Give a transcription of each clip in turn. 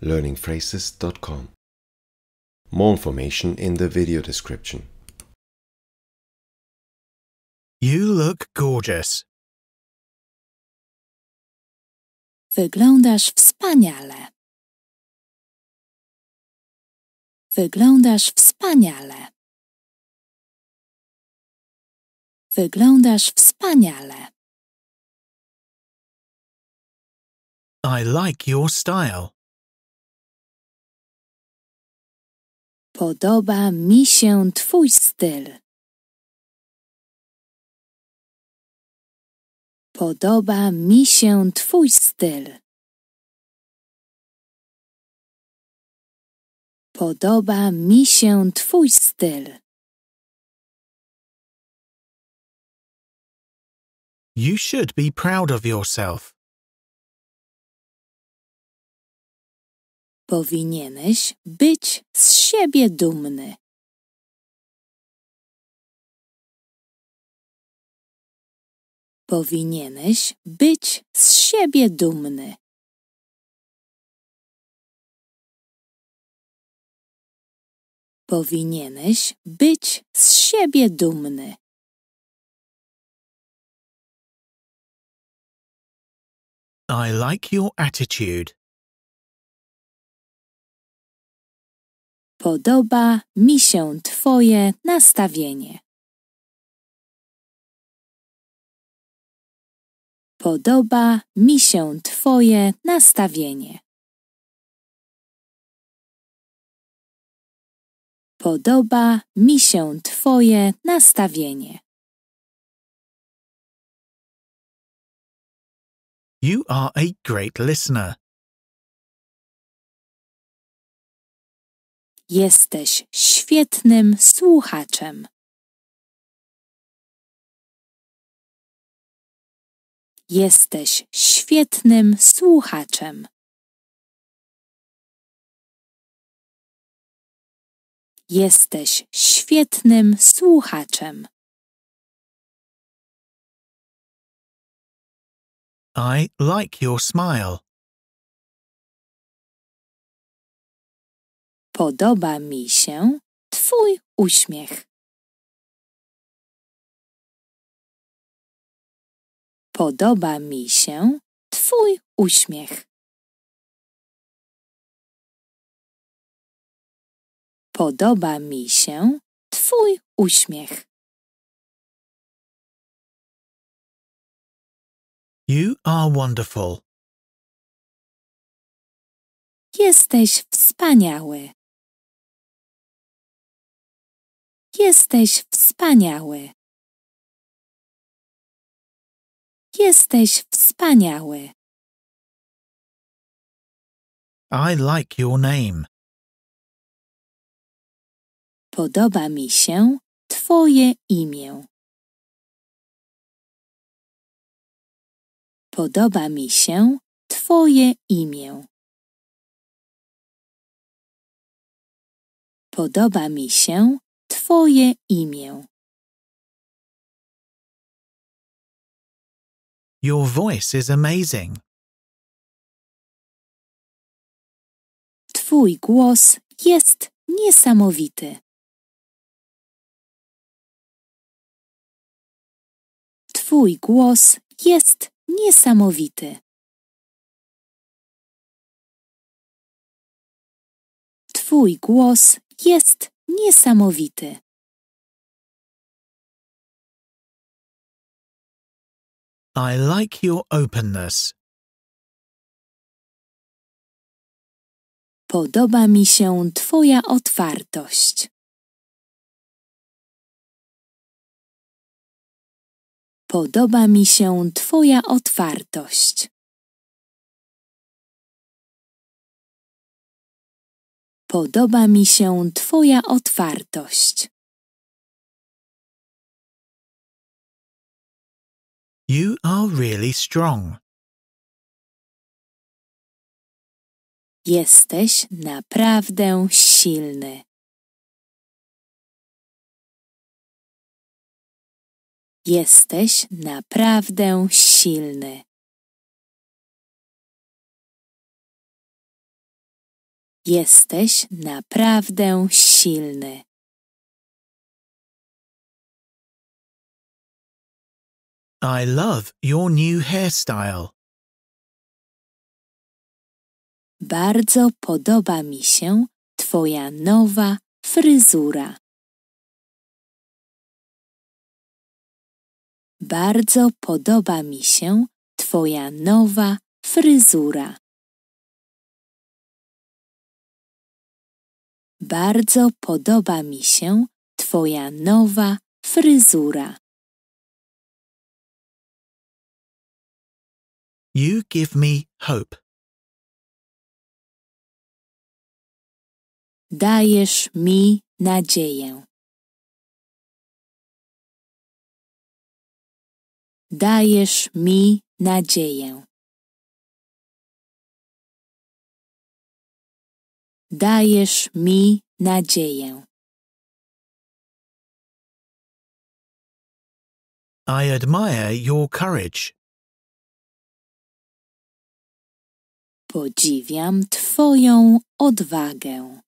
learningphrases.com. More information in the video description. You look gorgeous. Wyglądasz wspaniale. Wyglądasz wspaniale. Wyglądasz wspaniale. I like your style. Podoba mi się twój styl. Podoba mi się twój styl. Podoba mi się twój styl. You should be proud of yourself. Powinieneś być z siebie dumny. Powinieneś być z siebie dumny. Powinieneś być z siebie dumny. I like your attitude. Podoba mi się Twoje nastawienie. Podoba mi się Twoje nastawienie. Podoba mi się Twoje nastawienie. You are a great listener. Jesteś świetnym słuchaczem. Jesteś świetnym słuchaczem. Jesteś świetnym słuchaczem. I like your smile. Podoba mi się Twój uśmiech. Podoba mi się Twój uśmiech. Podoba mi się Twój uśmiech. You are wonderful. Jesteś wspaniały. Jesteś wspaniały. Jesteś wspaniały. I like your name. Podoba mi się Twoje imię. Podoba mi się Twoje imię. Podoba mi się Twoje imię. Your voice is amazing. Twój głos jest niesamowity. Twój głos jest niesamowity. Twój głos jest Niesamowity. I like your openness. Podoba mi się Twoja otwartość. Podoba mi się Twoja otwartość. Podoba mi się Twoja otwartość. You are really strong. Jesteś naprawdę silny. Jesteś naprawdę silny. Jesteś naprawdę silny. I love your new hairstyle. Bardzo podoba mi się Twoja nowa fryzura. Bardzo podoba mi się Twoja nowa fryzura. Bardzo podoba mi się Twoja nowa fryzura. You give me hope. Dajesz mi nadzieję. Dajesz mi nadzieję. Dajesz mi nadzieję. I admire your courage. Podziwiam Twoją odwagę.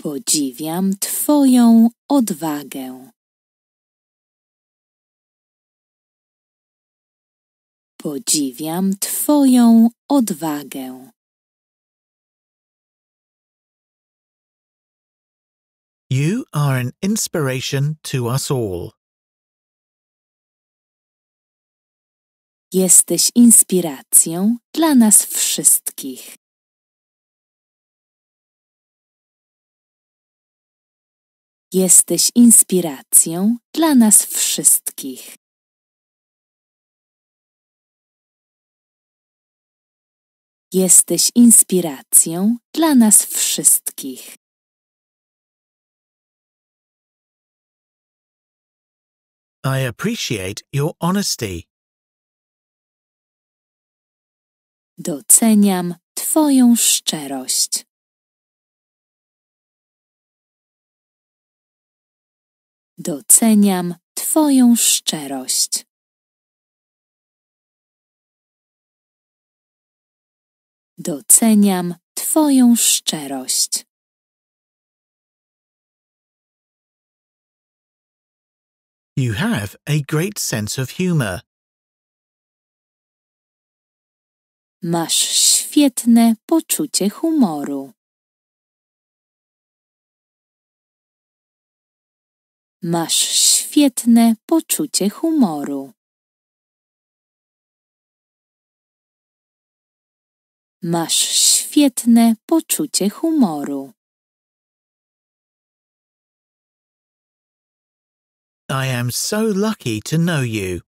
Podziwiam Twoją odwagę. Podziwiam Twoją odwagę. You are an inspiration to us all. Jesteś inspiracją dla nas wszystkich. Jesteś inspiracją dla nas wszystkich. Jesteś inspiracją dla nas wszystkich. I appreciate your honesty. Doceniam Twoją szczerość. Doceniam Twoją szczerość. Doceniam Twoją szczerość. You have a great sense of humor. Masz świetne poczucie humoru. Masz świetne poczucie humoru. Masz świetne poczucie humoru. I am so lucky to know you.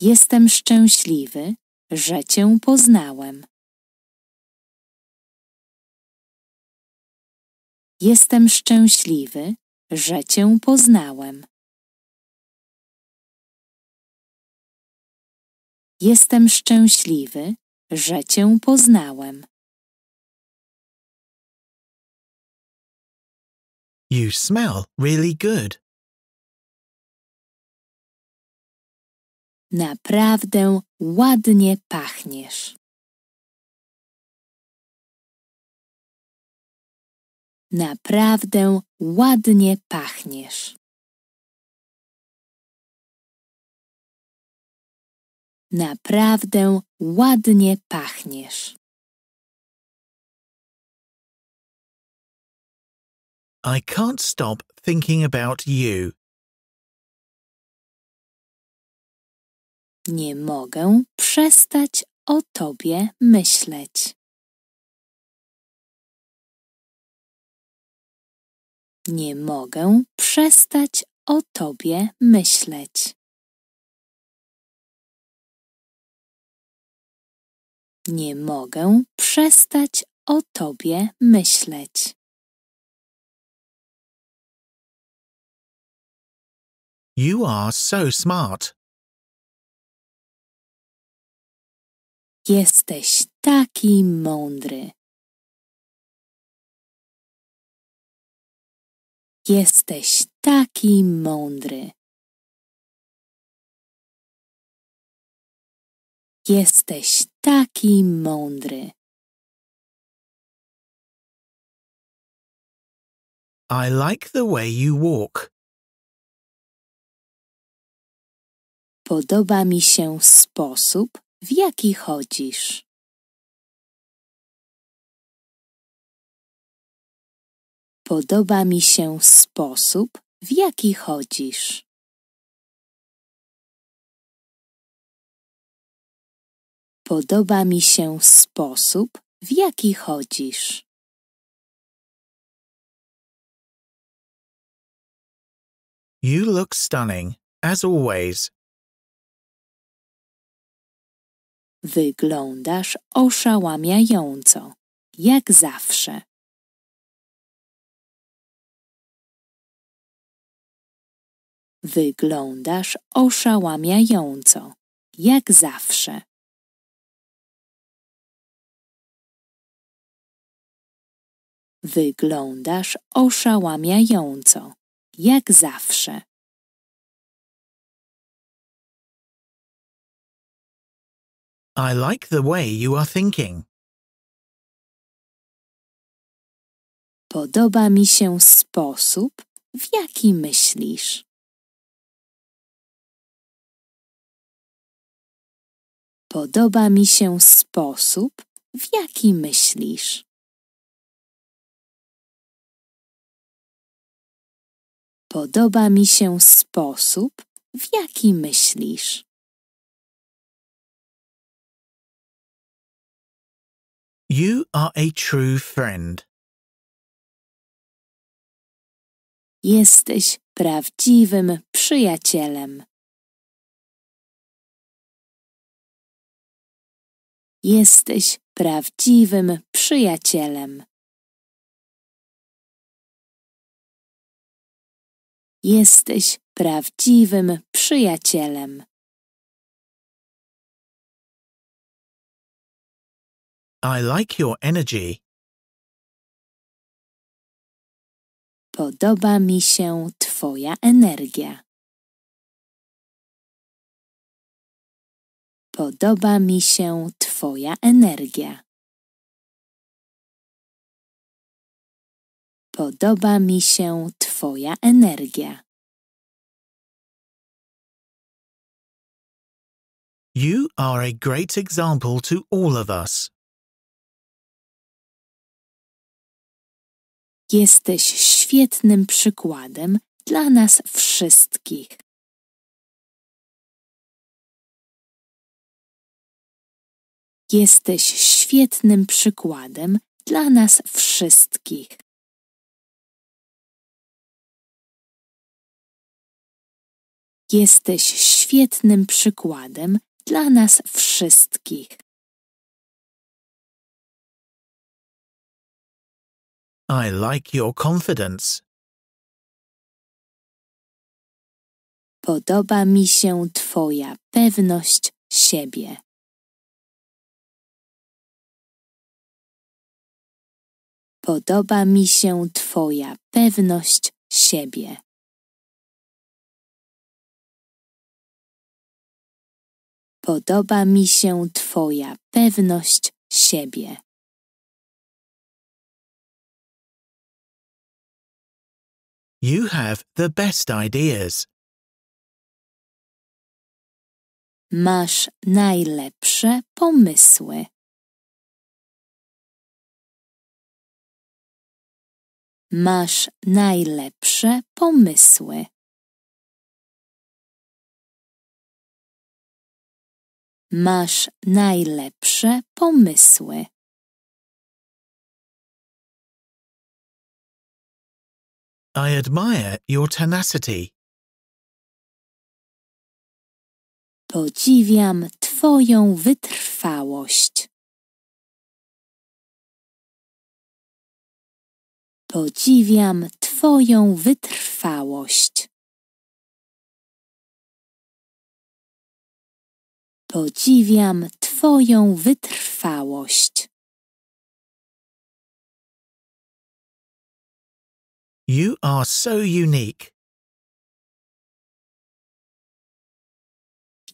Jestem szczęśliwy, że cię poznałem. Jestem szczęśliwy, że cię poznałem. Jestem szczęśliwy, że Cię poznałem. You smell really good. Naprawdę ładnie pachniesz. Naprawdę ładnie pachniesz. Naprawdę ładnie pachniesz. I can't stop thinking about you. Nie mogę przestać o tobie myśleć. Nie mogę przestać o tobie myśleć. Nie mogę przestać o tobie myśleć. You are so smart. Jesteś taki mądry. Jesteś taki mądry. Jesteś taki mądry. I like the way you walk. Podoba mi się sposób, w jaki chodzisz. Podoba mi się sposób, w jaki chodzisz. Podoba mi się sposób, w jaki chodzisz. You look stunning, as always. Wyglądasz oszałamiająco, jak zawsze. Wyglądasz oszałamiająco, jak zawsze. Wyglądasz oszałamiająco, jak zawsze. I like the way you are thinking. Podoba mi się sposób, w jaki myślisz. Podoba mi się sposób, w jaki myślisz. Podoba mi się sposób, w jaki myślisz. You are a true friend. Jesteś prawdziwym przyjacielem. Jesteś prawdziwym przyjacielem. Jesteś prawdziwym przyjacielem. I like your energy. Podoba mi się Twoja energia. Podoba mi się Twoja energia. Podoba mi się Twoja energia. You are a great example to all of us. Jesteś świetnym przykładem dla nas wszystkich. Jesteś świetnym przykładem dla nas wszystkich. Jesteś świetnym przykładem dla nas wszystkich. I like your confidence. Podoba mi się Twoja pewność siebie. Podoba mi się Twoja pewność siebie. Podoba mi się Twoja pewność siebie. You have the best ideas. Masz najlepsze pomysły. Masz najlepsze pomysły. Masz najlepsze pomysły. I admire your tenacity. Podziwiam Twoją wytrwałość. Podziwiam Twoją wytrwałość. Podziwiam Twoją wytrwałość. You are so unique.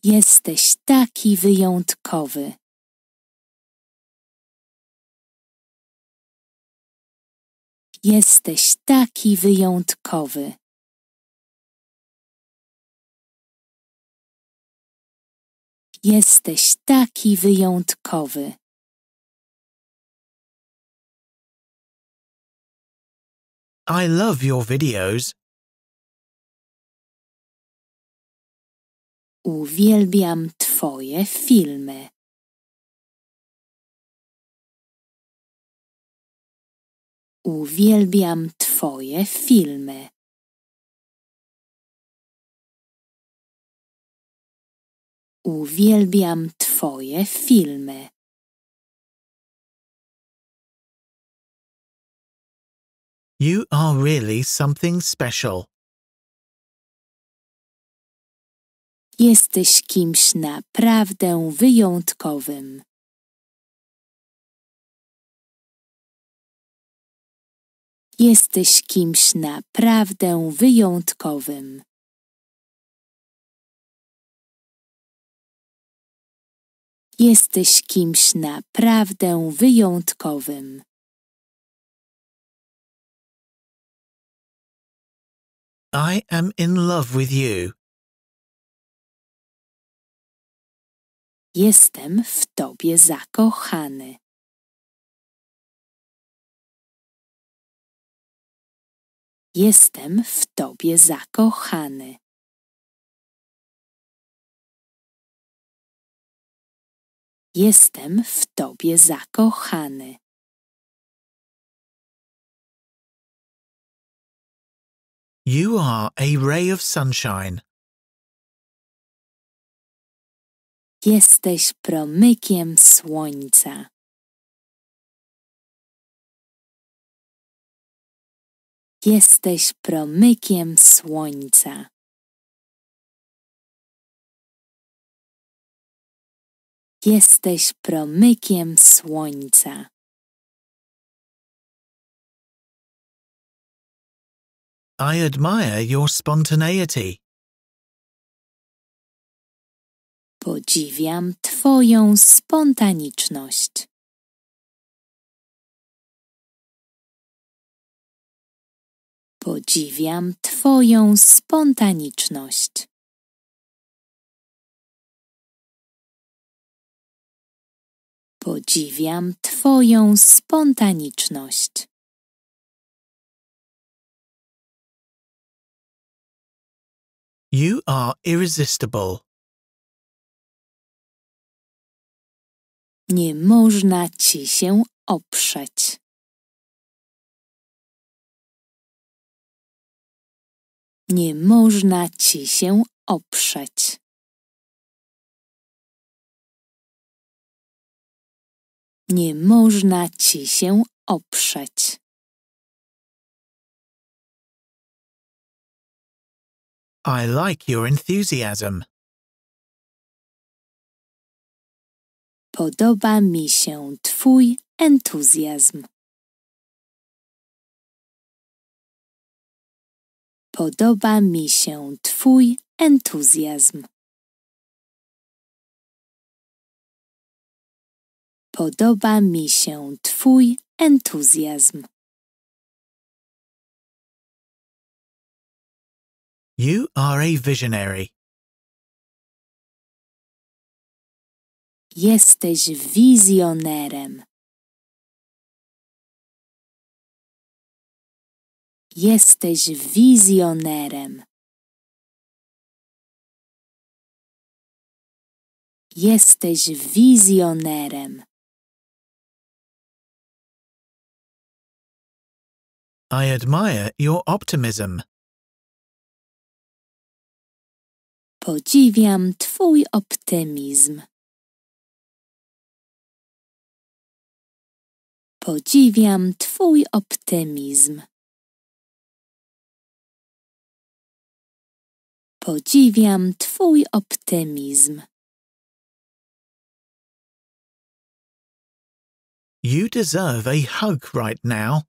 Jesteś taki wyjątkowy. Jesteś taki wyjątkowy. Jesteś taki wyjątkowy. I love your videos. Uwielbiam twoje filmy. Uwielbiam twoje filmy. Uwielbiam Twoje filmy. You are really something special. Jesteś kimś naprawdę wyjątkowym. Jesteś kimś naprawdę wyjątkowym. Jesteś kimś naprawdę wyjątkowym. I am in love with you. Jestem w tobie zakochany. Jestem w tobie zakochany. Jestem w tobie zakochany. You are a ray of sunshine. Jesteś promykiem słońca. Jesteś promykiem słońca. Jesteś promykiem słońca. I admire your spontaneity. Podziwiam Twoją spontaniczność. Podziwiam Twoją spontaniczność. Podziwiam Twoją spontaniczność. You are irresistible. Nie można ci się oprzeć. Nie można ci się oprzeć. Nie można ci się oprzeć. I like your enthusiasm. Podoba mi się twój entuzjazm. Podoba mi się twój entuzjazm. Podoba mi się Twój entuzjazm. You are a visionary. Jesteś wizjonerem. Jesteś wizjonerem. Jesteś wizjonerem. I admire your optimism. Podziwiam twój optymizm. Podziwiam twój optymizm. Podziwiam twój optymizm. You deserve a hug right now.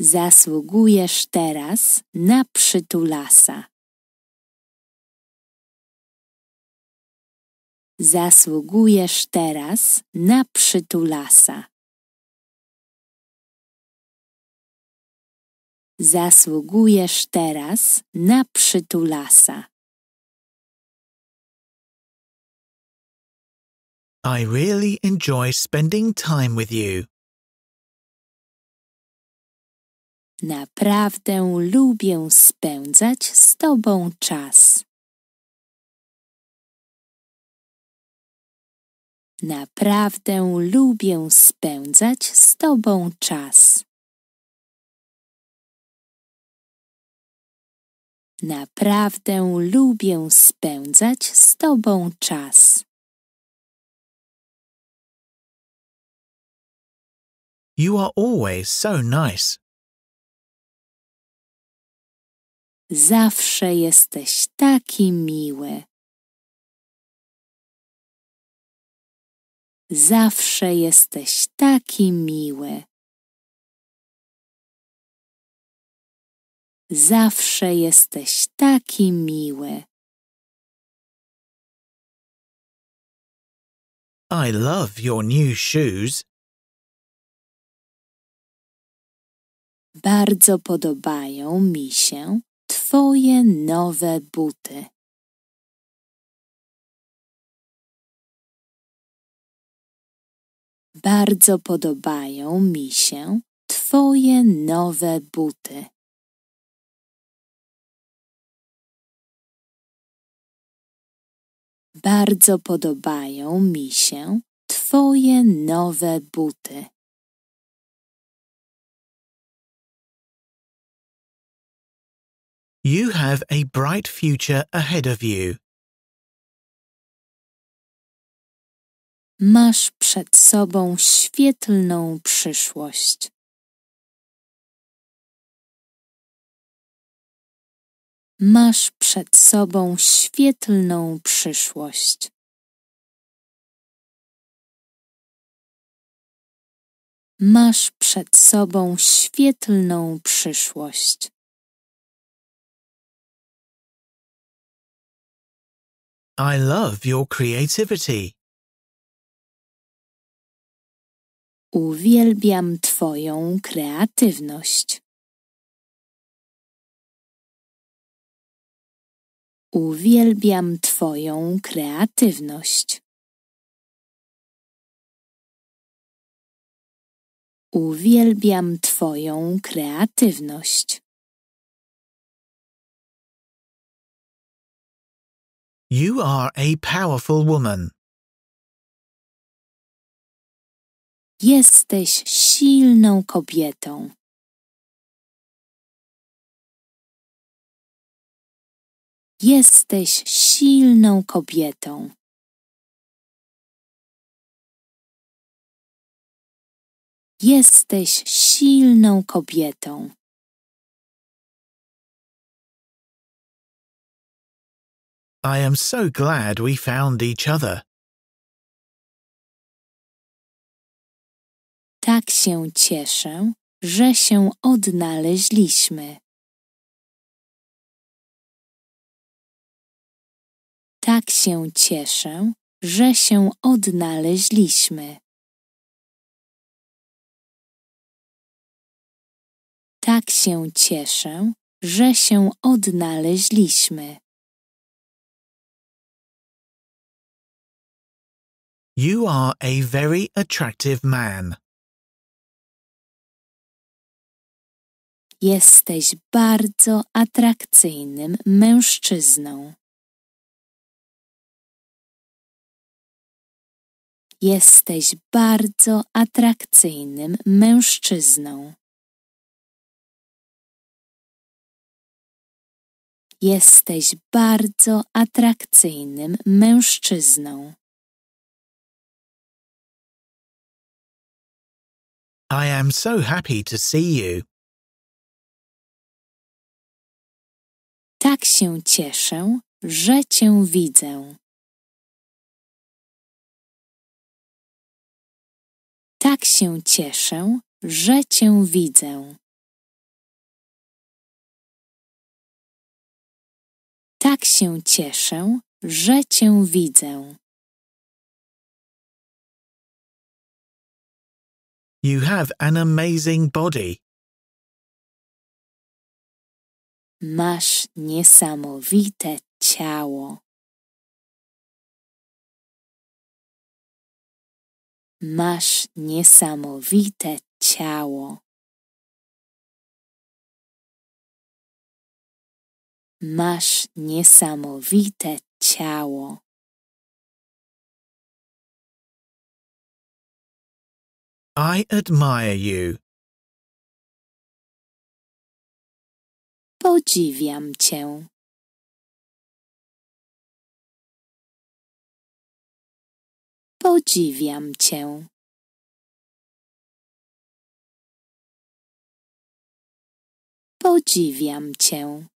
Zasługujesz teraz na przytulasa. Zasługujesz teraz na przytulasa. Zasługujesz teraz na przytulasa. I really enjoy spending time with you. Naprawdę lubię spędzać z Tobą czas. Naprawdę lubię spędzać z Tobą czas. Naprawdę lubię spędzać z Tobą czas. You are always so nice. Zawsze jesteś taki miły. Zawsze jesteś taki miły. Zawsze jesteś taki miły. I love your new shoes. Bardzo podobają mi się twoje nowe buty. Bardzo podobają mi się twoje nowe buty. Bardzo podobają mi się twoje nowe buty. You have a bright future ahead of you. Masz przed sobą świetlną przyszłość. Masz przed sobą świetlną przyszłość. Masz przed sobą świetlną przyszłość. I love your creativity. Uwielbiam Twoją kreatywność. Uwielbiam Twoją kreatywność. Uwielbiam Twoją kreatywność. You are a powerful woman. Jesteś silną kobietą. Jesteś silną kobietą. Jesteś silną kobietą. I am so glad we found each other. Tak się cieszę, że się odnaleźliśmy. Tak się cieszę, że się odnaleźliśmy. Tak się cieszę, że się odnaleźliśmy. You are a very attractive man. Jesteś bardzo atrakcyjnym mężczyzną. Jesteś bardzo atrakcyjnym mężczyzną. Jesteś bardzo atrakcyjnym mężczyzną. I am so happy to see you. Tak się cieszę, że cię widzę. Tak się cieszę, że cię widzę. Tak się cieszę, że cię widzę. You have an amazing body. Masz niesamowite ciało. Masz niesamowite ciało. Masz niesamowite ciało. I admire you. Podziwiam cię. Podziwiam cię. Podziwiam cię.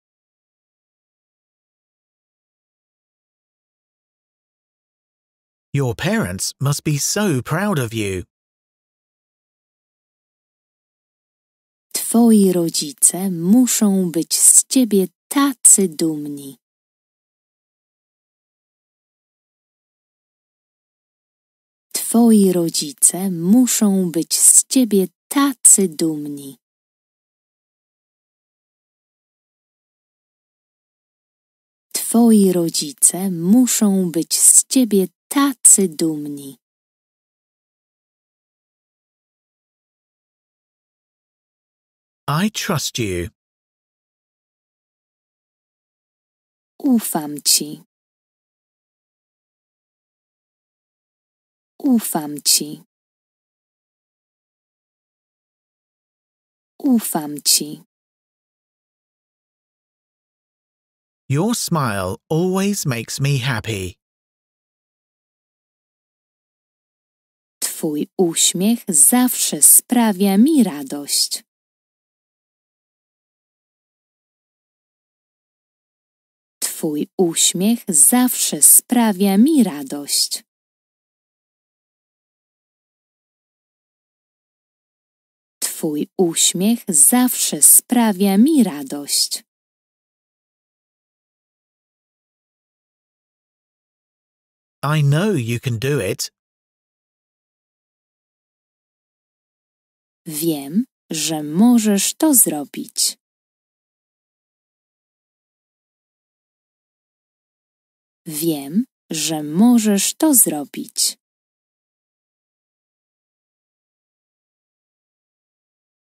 Your parents must be so proud of you. Twoi rodzice muszą być z ciebie tacy dumni. Twoi rodzice muszą być z ciebie tacy dumni. Twoi rodzice muszą być z ciebie tacy dumni. I trust you. Ufam ci. Ufam ci. Ufam ci. Your smile always makes me happy. Twój uśmiech zawsze sprawia mi radość. Twój uśmiech zawsze sprawia mi radość. Twój uśmiech zawsze sprawia mi radość. I know you can do it. Wiem, że możesz to zrobić. Wiem, że możesz to zrobić.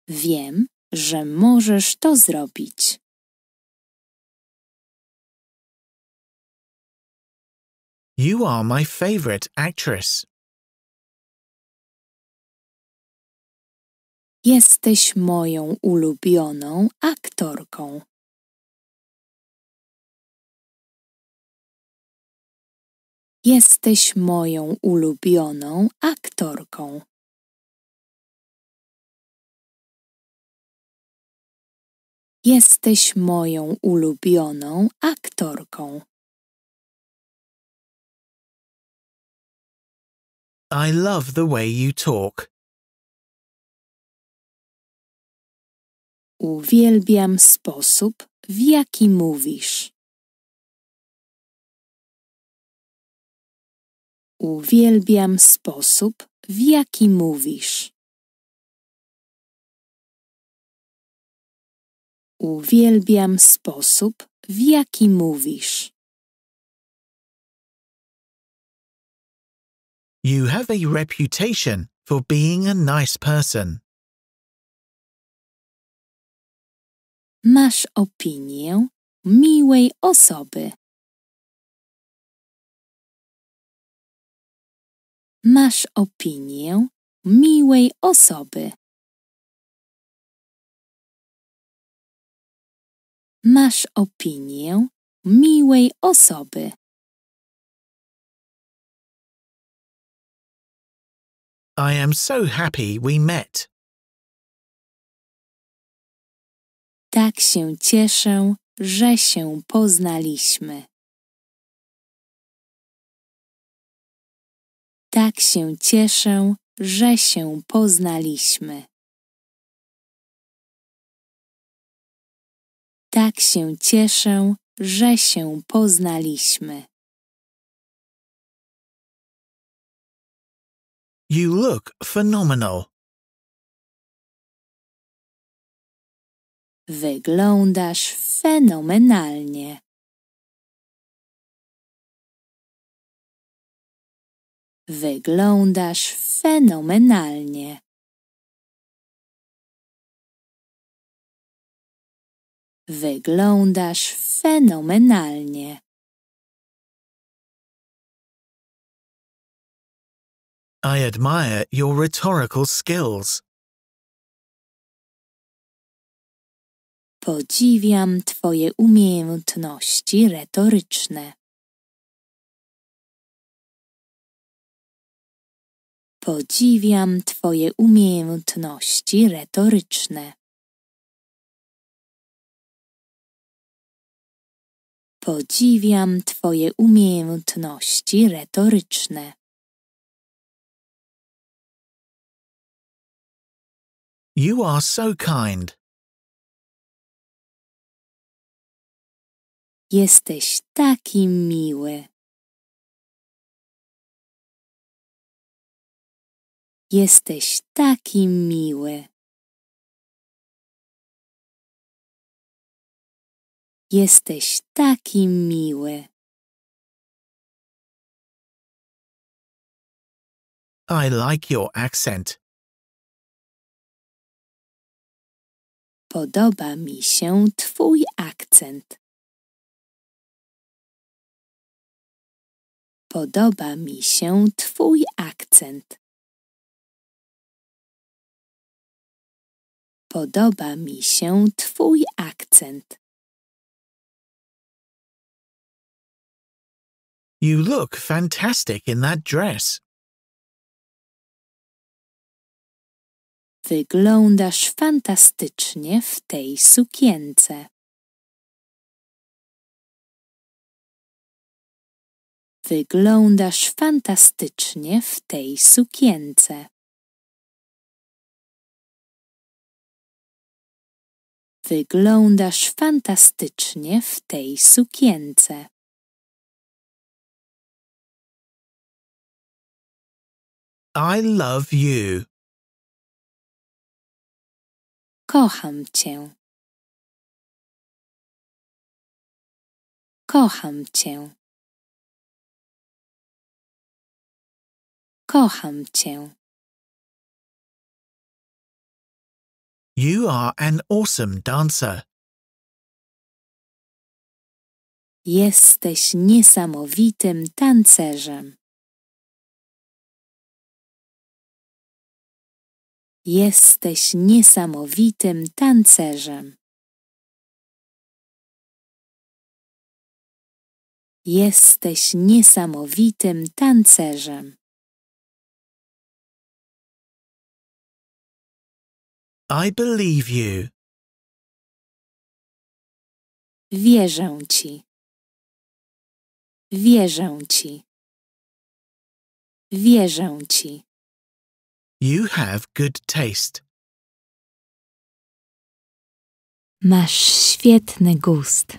Wiem, że możesz to zrobić. You are my favorite actress. Jesteś moją ulubioną aktorką. Jesteś moją ulubioną aktorką. Jesteś moją ulubioną aktorką. I love the way you talk. Uwielbiam sposób, w jaki mówisz. Uwielbiam sposób, w jaki mówisz. Uwielbiam sposób, w jaki mówisz. You have a reputation for being a nice person. Masz opinię miłej osoby. Masz opinię miłej osoby. Masz opinię miłej osoby. I am so happy we met. Tak się cieszę, że się poznaliśmy. Tak się cieszę, że się poznaliśmy. Tak się cieszę, że się poznaliśmy. You look phenomenal. Wyglądasz fenomenalnie. Wyglądasz fenomenalnie. Wyglądasz fenomenalnie. I admire your rhetorical skills. Podziwiam twoje umiejętności retoryczne. Podziwiam twoje umiejętności retoryczne. Podziwiam twoje umiejętności retoryczne. You are so kind. Jesteś taki miły. Jesteś taki miły. Jesteś taki miły. I like your accent. Podoba mi się twój akcent. Podoba mi się twój akcent. Podoba mi się twój akcent. You look fantastic in that dress. Wyglądasz fantastycznie w tej sukience. Wyglądasz fantastycznie w tej sukience. Wyglądasz fantastycznie w tej sukience. I love you. Kocham cię. Kocham cię. Kocham cię. You are an awesome dancer. Jesteś niesamowitym tancerzem. Jesteś niesamowitym tancerzem. Jesteś niesamowitym tancerzem. I believe you. Wierzę ci. Wierzę ci. Wierzę ci. You have good taste. Masz świetny gust.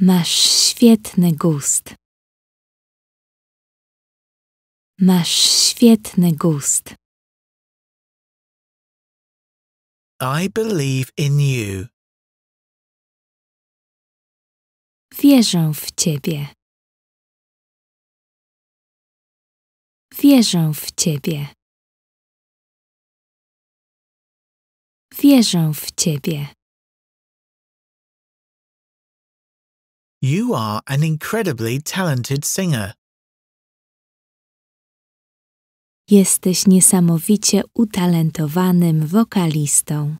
Masz świetny gust. Masz świetny gust. I believe in you. Wierzę w ciebie. Wierzę w ciebie. Wierzę w ciebie. You are an incredibly talented singer. Jesteś niesamowicie utalentowanym wokalistą.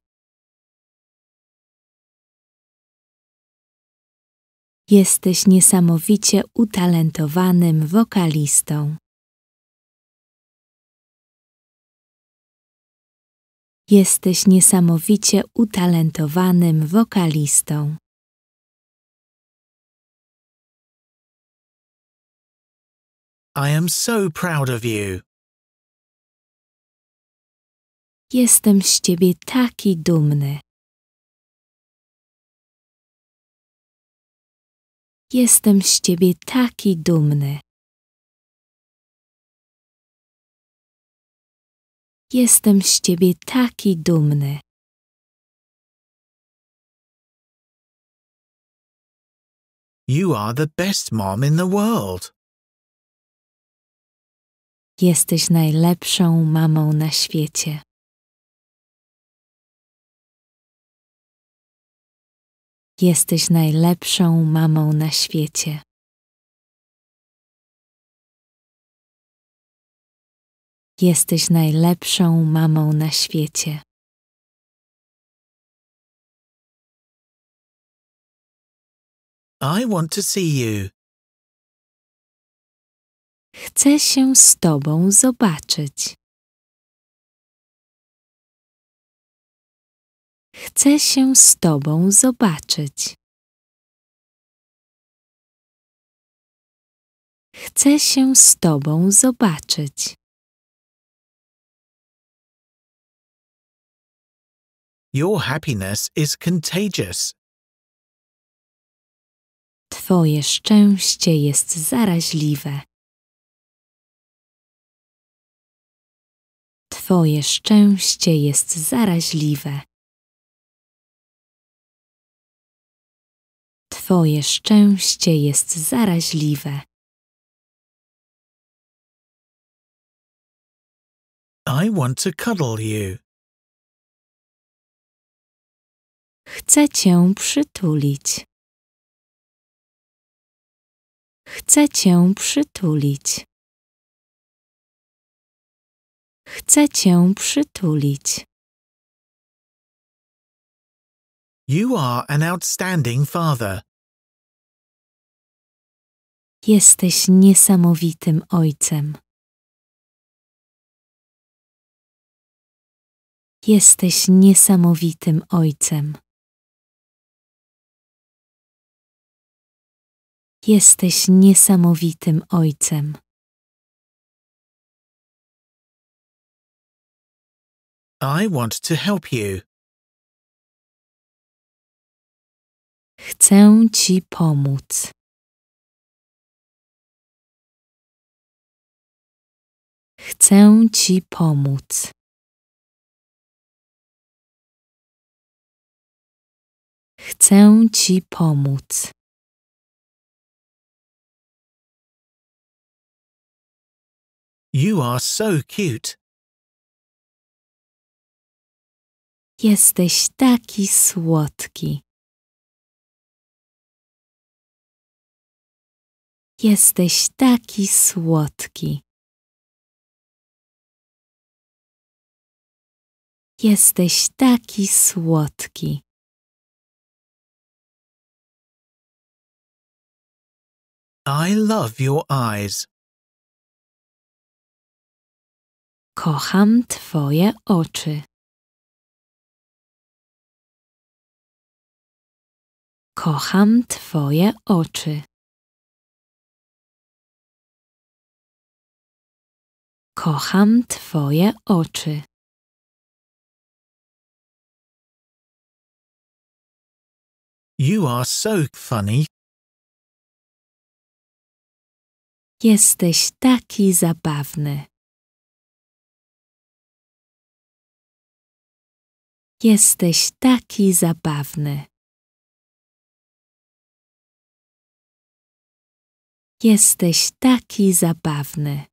Jesteś niesamowicie utalentowanym wokalistą. Jesteś niesamowicie utalentowanym wokalistą. I am so proud of you. Jestem z ciebie taki dumny. Jestem z ciebie taki dumny. Jestem z ciebie taki dumny. You are the best mom in the world. Jesteś najlepszą mamą na świecie. Jesteś najlepszą mamą na świecie. Jesteś najlepszą mamą na świecie. I want to see you. Chcę się z tobą zobaczyć. Chcę się z Tobą zobaczyć. Chcę się z Tobą zobaczyć. 'Your happiness is contagious. Twoje szczęście jest zaraźliwe. Twoje szczęście jest zaraźliwe. Twoje szczęście jest zaraźliwe. I want to cuddle you. Chcę cię przytulić. Chcę cię przytulić. Chcę cię przytulić. You are an outstanding father. Jesteś niesamowitym Ojcem. Jesteś niesamowitym Ojcem. Jesteś niesamowitym Ojcem. I want to help you. Chcę Ci pomóc. Chcę ci pomóc. Chcę ci pomóc. You are so cute. Jesteś taki słodki. Jesteś taki słodki. Jesteś taki słodki. I love your eyes. Kocham twoje oczy. Kocham twoje oczy. Kocham twoje oczy. You are so funny. Jesteś taki zabawny. Jesteś taki zabawny. Jesteś taki zabawny.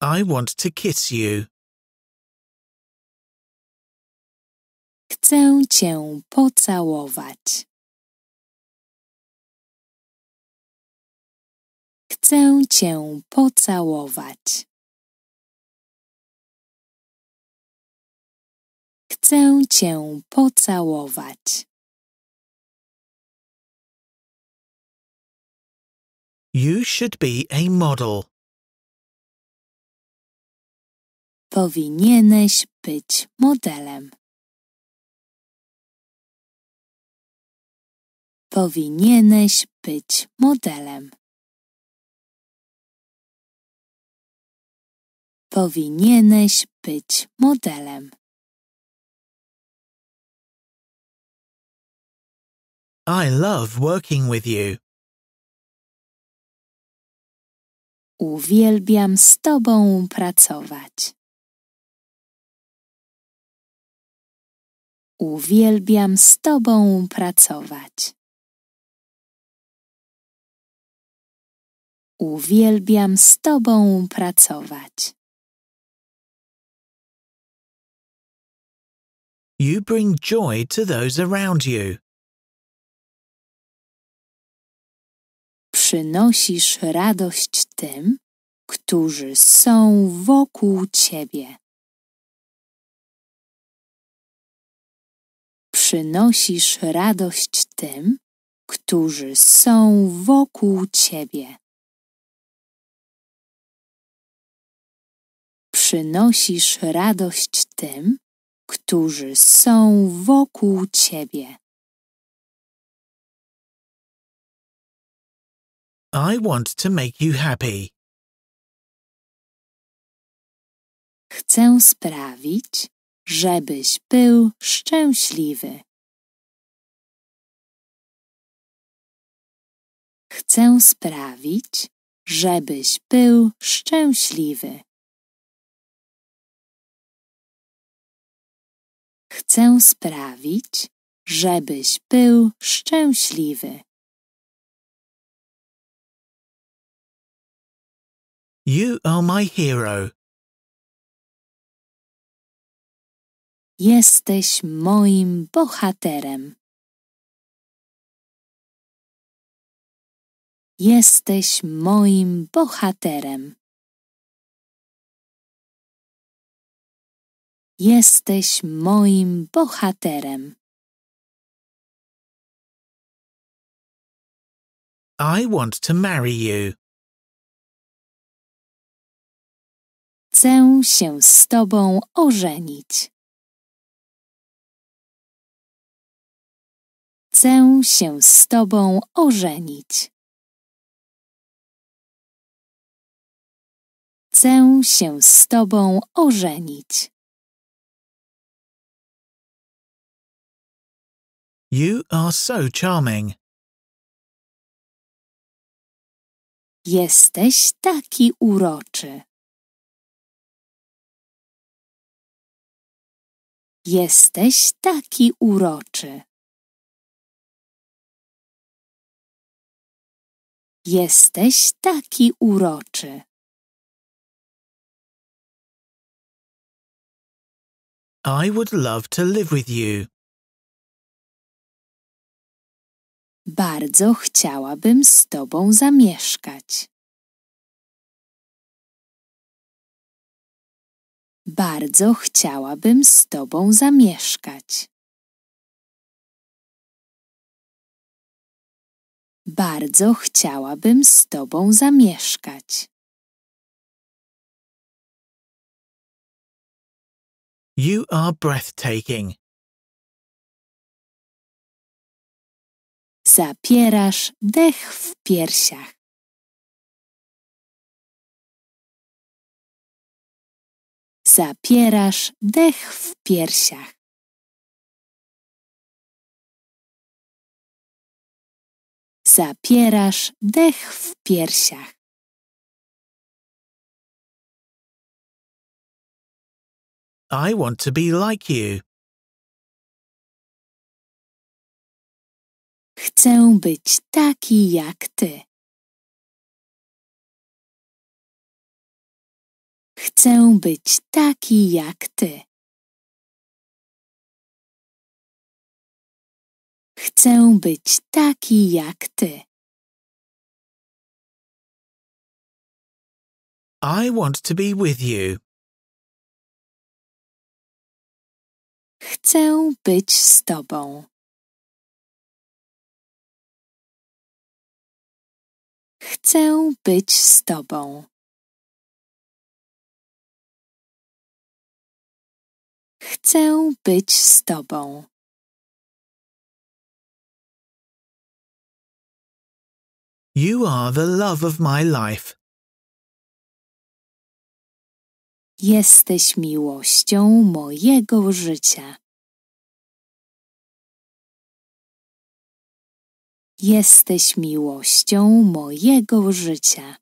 I want to kiss you. Chcę cię pocałować. Chcę cię pocałować. Chcę cię pocałować. You should be a model. Powinieneś być modelem. Powinieneś być modelem. Powinieneś być modelem. I love working with you. Uwielbiam z tobą pracować. Uwielbiam z tobą pracować. Uwielbiam z Tobą pracować. You bring joy to those around you. Przynosisz radość tym, którzy są wokół Ciebie. Przynosisz radość tym, którzy są wokół Ciebie. przynosisz radość tym, którzy są wokół ciebie. I want to make you happy. Chcę sprawić, żebyś był szczęśliwy. Chcę sprawić, żebyś był szczęśliwy. Chcę sprawić, żebyś był szczęśliwy. You are my hero. Jesteś moim bohaterem. Jesteś moim bohaterem. Jesteś moim bohaterem. I want to marry you. Chcę się z tobą ożenić. Chcę się z tobą ożenić. Chcę się z tobą ożenić. You are so charming. Jesteś taki uroczy. Jesteś taki uroczy. Jesteś taki uroczy. I would love to live with you. Bardzo chciałabym z tobą zamieszkać. Bardzo chciałabym z tobą zamieszkać. Bardzo chciałabym z tobą zamieszkać. You are breathtaking. Zapierasz dech w piersiach. Zapierasz dech w piersiach. Zapierasz dech w piersiach. I want to be like you. Chcę być taki jak ty. Chcę być taki jak ty. Chcę być taki jak ty. I want to be with you. Chcę być z tobą. Chcę być z tobą. Chcę być z tobą. You are the love of my life. Jesteś miłością mojego życia. Jesteś miłością mojego życia.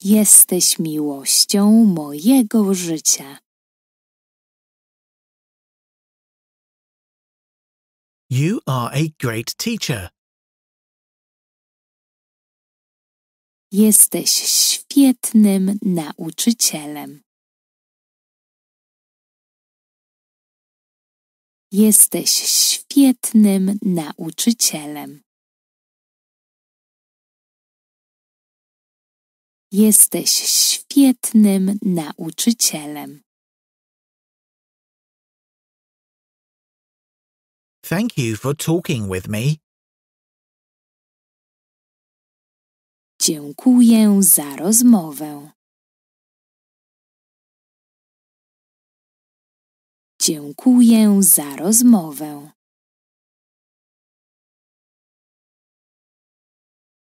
Jesteś miłością mojego życia. You are a great teacher. Jesteś świetnym nauczycielem. Jesteś świetnym nauczycielem. Jesteś świetnym nauczycielem. Thank you for talking with me. Dziękuję za rozmowę. Dziękuję za rozmowę.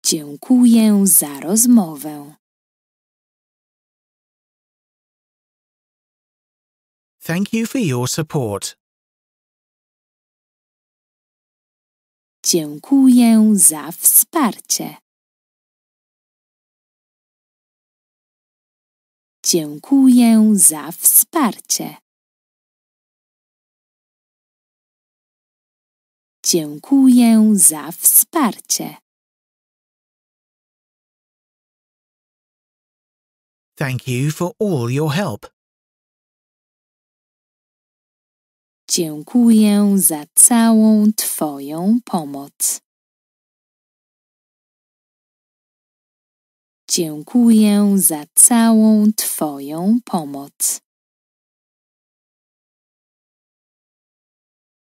Dziękuję za rozmowę. Thank you for your support. Dziękuję za wsparcie. Dziękuję za wsparcie. Dziękuję za wsparcie. Thank you for all your help. Dziękuję za całą Twoją pomoc. Dziękuję za całą Twoją pomoc.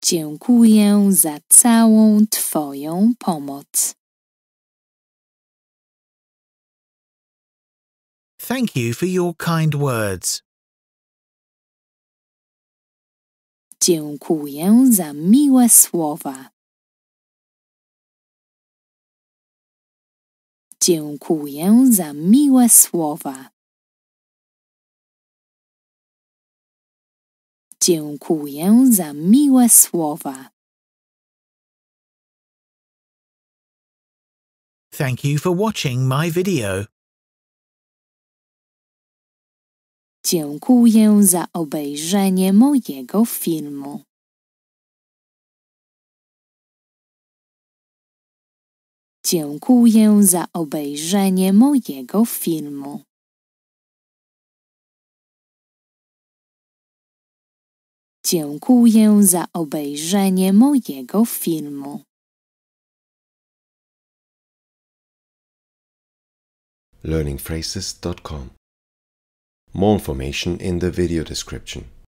Dziękuję za całą Twoją pomoc. Thank you for your kind words. Dziękuję za miłe słowa. Dziękuję za miłe słowa. Dziękuję za miłe słowa. Thank you for watching my video. Dziękuję za obejrzenie mojego filmu. Dziękuję za obejrzenie mojego filmu. Dziękuję za obejrzenie mojego filmu. learningphrases.com. More information in the video description.